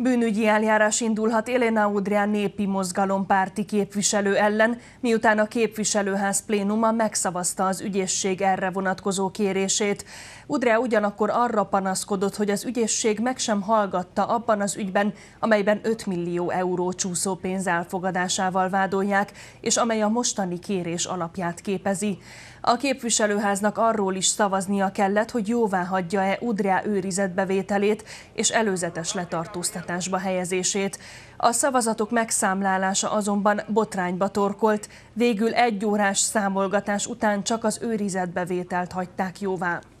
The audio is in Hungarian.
Bűnügyi eljárás indulhat Elena Udrián népi mozgalom párti képviselő ellen, miután a képviselőház plénuma megszavazta az ügyészség erre vonatkozó kérését. Udrea ugyanakkor arra panaszkodott, hogy az ügyészség meg sem hallgatta abban az ügyben, amelyben 5 millió euró pénz elfogadásával vádolják, és amely a mostani kérés alapját képezi. A képviselőháznak arról is szavaznia kellett, hogy jóvá hagyja-e Udrea őrizetbevételét és előzetes letartóztatását kilátásba helyezését. A szavazatok megszámlálása azonban botrányba torkolt, végül egy órás számolgatás után csak az őrizetbevételt hagyták jóvá.